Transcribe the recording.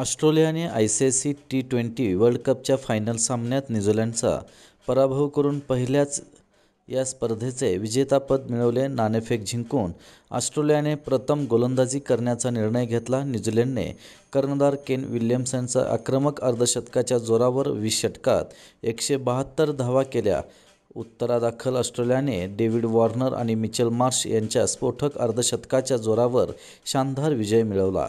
ऑस्ट्रेलियाने I C I C T twenty world कपच्या final सामन्यात न्यूझीलंडचा पराभव करून पहिल्याच या स्पर्धेचे विजेतापद मिळवले नाणेफेक जिंकून ऑस्ट्रेलियाने प्रथम गोलंदाजी करण्याचा निर्णय घेतला न्यूझीलंडने कर्णधार केन विल्यमसनचा आक्रमक अर्धशतकाच्या जोरावर वीस षटकात एकशे बहात्तर धावा केल्या उत्तरादाखल ऑस्ट्रेलियाने डेव्हिड वॉर्नर आणि मिचेल मार्श यांच्या स्फोटक अर्धशतकाच्या जोरावर शानदार विजय मिळवला